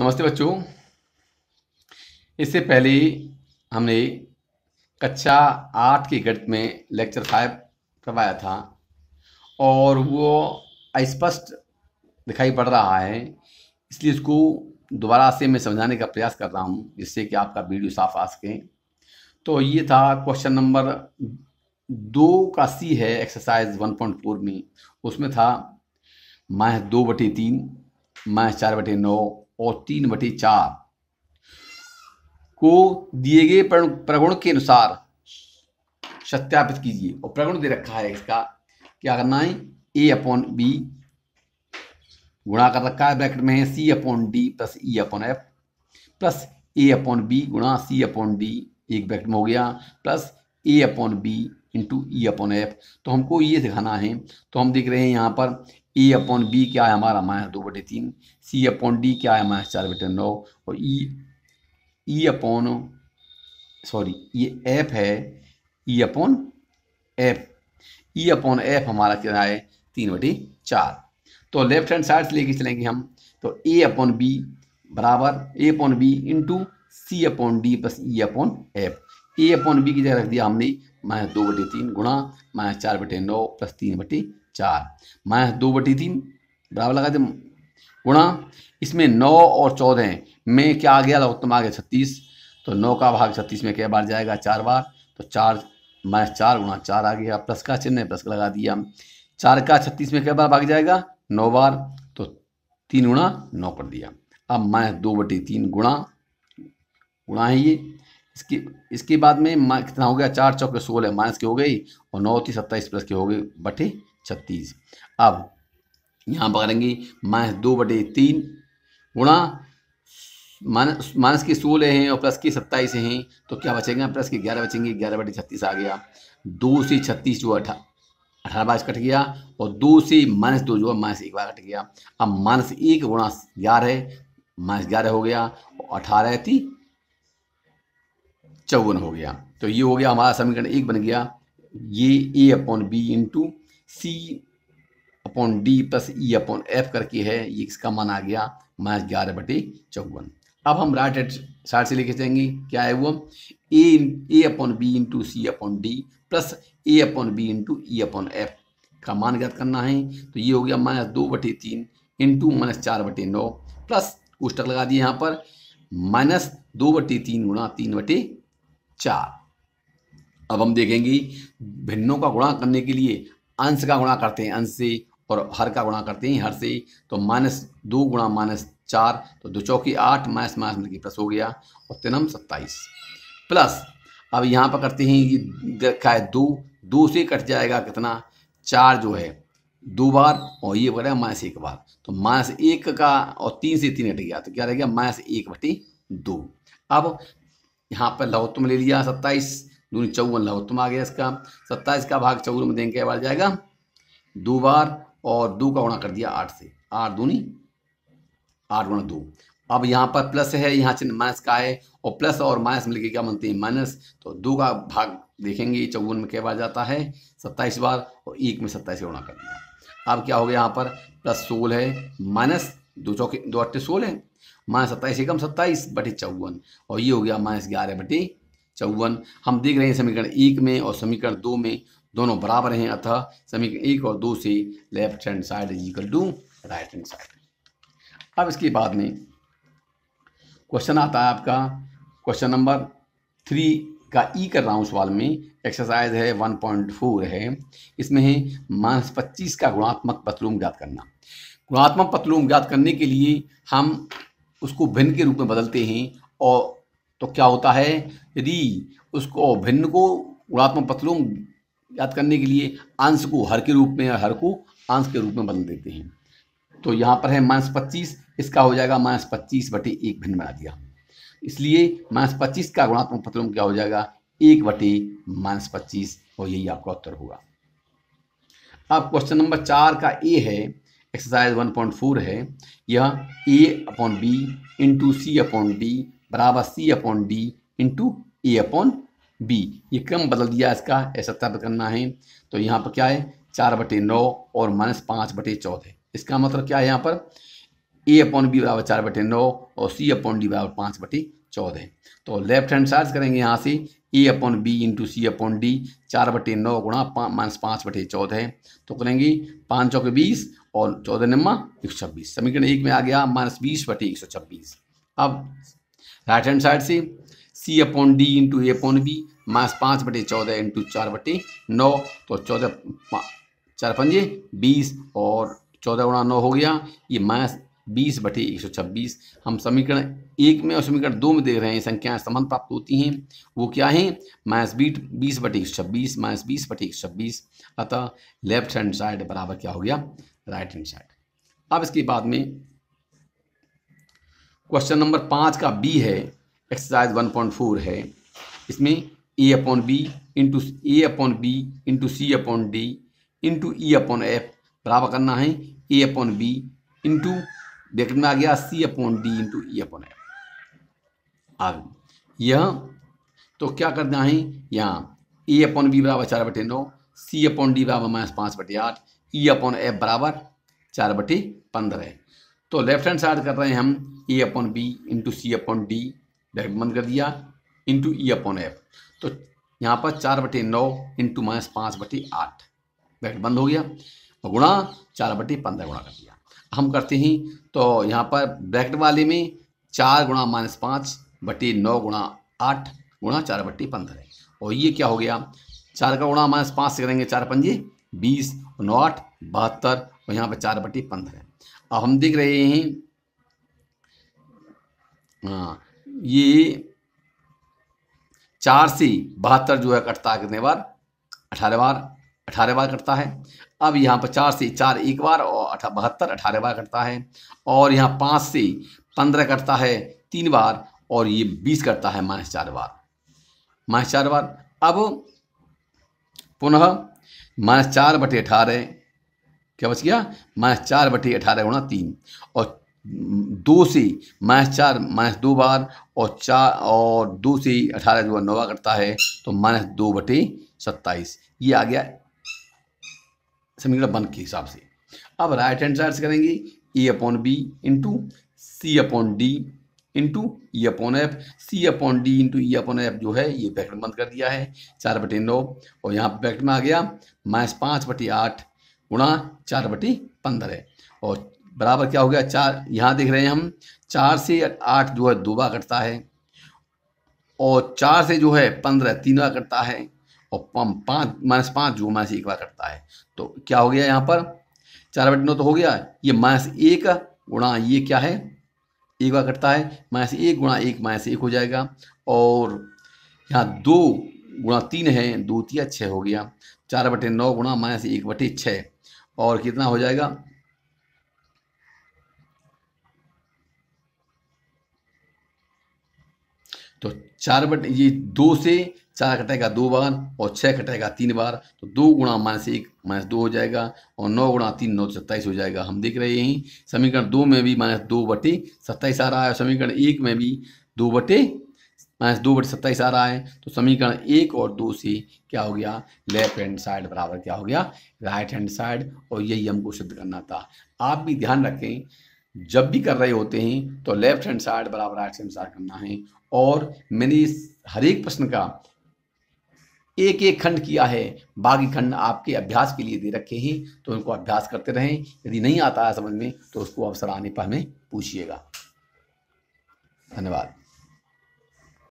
नमस्ते बच्चों इससे पहले हमने कक्षा आठ के गणित में लेक्चर फाइव करवाया था और वो अस्पष्ट दिखाई पड़ रहा है इसलिए इसको दोबारा से मैं समझाने का प्रयास कर रहा हूँ जिससे कि आपका वीडियो साफ आ सके तो ये था क्वेश्चन नंबर दो का सी है एक्सरसाइज वन पॉइंट फोर में उसमें था माह दो बटे तीन माह चार बटे नौ और तीन बटे चार को दिए गए प्रगुण के अनुसार सत्यापित कीजिए और प्रगुण दे रखा है इसका क्या करना है ए अपॉन बी गुणा कर रखा है ब्रैकेट में है c upon d plus e upon f plus a upon b गुणा सी अपॉन डी एक ब्रैकेट में हो गया plus a upon b into e upon f तो हमको ये दिखाना है तो हम देख रहे हैं यहाँ पर ए अपॉन बी क्या है हमारा माइनस दो बटे तीन सी अपॉन डी क्या है माइनस चार बटे नौ और ई ई अपॉन सॉरी ये एफ है e upon f e upon f हमारा क्या है तीन बटे चार तो लेफ्ट हैंड साइड से लेके चलेंगे हम तो ए अपॉन बी बराबर a upon b into c upon d plus e upon f a upon b की जगह रख दिया हमने माइनस दो बटे तीन गुणा माइनस चार बटे नौ प्लस तीन बटे चार माइनस दो बटे तीन बराबर लगा दे गुणा इसमें नौ और चौदह में क्या आ गया उत्तम आ गया छत्तीस तो नौ का भाग छत्तीस में क्या बार जाएगा चार बार तो चार माइनस चार गुणा चार आ गया प्लस का चिन्ह प्लस का लगा दिया चार का छत्तीस में क्या बार भाग जाएगा नौ बार तो तीन गुणा नौ कर दिया अब माइनस दो बटे तीन गुणा गुणा है ये इसकी इसके बाद में कितना हो गया चार चौके सोलह माइनस की हो गई और नौ थी सत्ताईस प्लस की हो गई बटे छत्तीस अब यहाँ पर करेंगे माइनस दो बटे तीन गुणा माइनस माइनस की सोलह हैं और प्लस की सत्ताईस हैं तो क्या बचेंगे प्लस की ग्यारह बचेंगे ग्यारह बटे छत्तीस आ गया दो से छत्तीस जो अठा अठारह बार कट गया और दो से माइनस दो जो है माइनस एक बार कट गया अब माइनस एक गुणा ग्यारह माइनस ग्यारह हो गया और अठारह थी चौवन हो गया तो ये हो गया हमारा समीकरण एक बन गया ये a upon b into c upon d plus e upon f करके है ये इसका मान आ गया माइनस ग्यारह बटे चौवन अब हम राइट एट साइड से लेके जाएंगे क्या है वो a a upon b into c upon d plus a upon b into e upon f का मान ज्ञात करना है तो ये हो गया माइनस दो बटे तीन इंटू माइनस चार बटे नौ प्लस कोष्टक लगा दिए यहाँ पर माइनस दो बटे तीन गुणा तीन बटे चार अब हम देखेंगे भिन्नों का गुणा करने के लिए अंश का गुणा करते हैं अंश से और हर का गुणा करते हैं हर से तो माइनस दो गुणा माइनस चार तो दो चौकी आठ माइनस माइनस मिलकर मतलब प्लस हो गया और तिनम सत्ताईस प्लस अब यहाँ पर करते हैं ये रखा है दो दो से कट जाएगा कितना चार जो है दो बार और ये बढ़ गया माइनस एक बार तो माइनस एक का और तीन से तीन हट गया तो क्या रह गया माइनस एक बटी दो अब यहाँ पर लहोत्तम ले लिया सत्ताईस दूनी चौवन लहोत्तम आ गया इसका सत्ताईस का भाग चौवन में देंगे क्या बार जाएगा दो बार और दो का गुणा कर दिया आठ से आठ दूनी आठ गुणा दो अब यहाँ पर प्लस है यहाँ चिन्ह माइनस का है और प्लस और माइनस मिलकर क्या बनते हैं माइनस तो दो का भाग देखेंगे चौवन में क्या बार जाता है सत्ताईस बार और एक में सत्ताईस गुणा कर दिया अब क्या हो गया यहाँ पर प्लस सोलह है माइनस दो चौके दो अट्ठे सोलह माइनस सत्ताईस एकम सत्ताईस बटे चौवन और ये हो गया माइनस ग्यारह बटे चौवन हम देख रहे हैं समीकरण एक में और समीकरण दो में दोनों बराबर हैं अतः समीकरण एक और दो से left hand side is equal to right hand side अब इसके बाद में क्वेश्चन आता है आपका क्वेश्चन नंबर थ्री का ई e कर रहा हूँ सवाल में एक्सरसाइज है वन पॉइंट फोर है इसमें है माइनस पच्चीस का गुणात्मक पतलूम ज्ञात करना गुणात्मक पतलों को ज्ञात करने के लिए हम उसको भिन्न के रूप में बदलते हैं और तो क्या होता है यदि उसको भिन्न को गुणात्मक पतलों ज्ञात करने के लिए अंश को हर के रूप में और हर को अंश के रूप में बदल देते हैं तो यहाँ पर है माइनस पच्चीस इसका हो जाएगा माइनस पच्चीस बटे एक भिन्न बना दिया इसलिए माइनस पच्चीस का गुणात्मक पतलों क्या हो जाएगा एक बटे माइनस पच्चीस और यही आपका उत्तर होगा अब क्वेश्चन नंबर चार का ए है एक्सरसाइज 1.4 है यह a upon b into c upon d बराबर c upon d into a upon b ये क्रम बदल दिया इसका ऐसा तब करना है तो यहाँ पर क्या है चार बटे नौ और माइनस पाँच बटे चौदह इसका मतलब क्या है यहाँ पर ए अपॉन बी बराबर चार बटे नौ और सी अपॉन डी बराबर पाँच बटे चौदह तो लेफ्ट हैंड साइड करेंगे यहाँ से a upon b into c upon d चार बटे नौ गुणा पा, माइनस पाँच बटे चौदह तो करेंगे पाँच चौके बीस और चौदह नम्मा एक सौ छब्बीस समीकरण एक में आ गया माइनस बीस बटे एक सौ छब्बीस अब राइट हैंड साइड से c upon d into a upon b minus पाँच बटे चौदह इंटू चार बटे नौ तो चौदह चार पंजे बीस और चौदह गुणा नौ हो गया ये माइनस बीस बटे एक सौ छब्बीस हम समीकरण एक में और समीकरण दो में देख रहे हैं संख्याएं समान प्राप्त होती हैं वो क्या है माइनस बीट बीस बटे एक सौ छब्बीस माइनस बीस बटे एक सौ छब्बीस अतः लेफ्ट हैंड साइड बराबर क्या हो गया राइट हैंड साइड अब इसके बाद में क्वेश्चन नंबर पाँच का बी है एक्सरसाइज वन पॉइंट फोर है इसमें a upon b into a upon b into c upon d into e upon f बराबर करना है a upon b into bracket में आ गया c upon d into e e upon f अब यह तो क्या करना है यहाँ ए e अपॉन बी बराबर चार बटे नौ सी अपॉन डी बराबर माइनस पाँच बटे आठ ई e अपॉन एफ बराबर चार बटे पंद्रह तो लेफ्ट हैंड साइड कर रहे हैं हम a upon b into c upon d bracket बंद कर दिया इंटू ई अपॉन एफ तो यहाँ पर चार बटे नौ इंटू माइनस पाँच बटे आठ ब्रैकेट बंद हो गया और गुणा चार बटे पंद्रह गुणा कर दिया हम करते हैं तो यहाँ पर ब्रैकेट वाले में चार गुणा माइनस पाँच बटी नौ गुणा आठ गुणा चार बट्टी पंद्रह और ये क्या हो गया चार का गुणा माइनस पाँच से करेंगे चार पंजे बीस नौ आठ बहत्तर और यहाँ पर चार बट्टी पंद्रह अब हम देख रहे हैं हाँ ये चार से बहत्तर जो है कटता है कितने बार अठारह बार अठारह बार कटता है अब यहाँ पचास से चार एक बार और बहत्तर अठारह बार कटता है और यहाँ पाँच से पंद्रह कटता है तीन बार और ये बीस कटता है माइनस चार बार माइनस चार बार अब पुनः माइनस चार बटे अठारह क्या बच गया माइनस चार बटे अठारह गुणा तीन और दो से माइनस चार माइनस दो बार और चार और दो से अठारह जो नौवा कटता है तो माइनस दो बटे सत्ताईस ये आ गया समीकरण वन के हिसाब से अब राइट हैंड साइड से करेंगे a upon b into c upon d into e upon f c upon d into e upon f जो है ये ब्रैकेट बंद कर दिया है चार बटे नौ और यहाँ ब्रैकेट में आ गया माइनस पाँच बटी आठ गुणा चार बटी पंद्रह और बराबर क्या हो गया चार यहाँ देख रहे हैं हम चार से आठ जो है दो बार कटता है और चार से जो है पंद्रह तीन बार कटता है और पाँच माइनस पाँच जो माइनस एक बार कटता है तो क्या हो गया यहाँ पर चार बटे नौ तो हो गया ये माइनस एक गुणा ये क्या है एक बार कटता है माइनस एक गुणा एक माइनस एक हो जाएगा और यहाँ दो गुणा तीन है दो तिया छः हो गया चार बटे नौ गुणा माइनस एक बटे छः और कितना हो जाएगा तो चार बटे ये दो से चार कटेगा दो बार और छः कटेगा तीन बार तो दो गुणा माइनस एक माइनस दो हो जाएगा और नौ गुणा तीन नौ सत्ताईस हो जाएगा हम देख रहे हैं समीकरण दो में भी माइनस दो बटे सत्ताईस आ रहा है और समीकरण एक में भी दो बटे माइनस दो बटे सत्ताईस आ रहा है तो समीकरण एक और दो से क्या हो गया लेफ्ट हैंड साइड बराबर क्या हो गया राइट हैंड साइड और यही हमको सिद्ध करना था आप भी ध्यान रखें जब भी कर रहे होते हैं तो लेफ्ट हैंड साइड बराबर राइट हैंड साइड करना है और मैंने इस हर एक प्रश्न का एक एक खंड किया है बाकी खंड आपके अभ्यास के लिए दे रखे हैं तो उनको अभ्यास करते रहें यदि नहीं आता है समझ में तो उसको अवसर आने पर हमें पूछिएगा धन्यवाद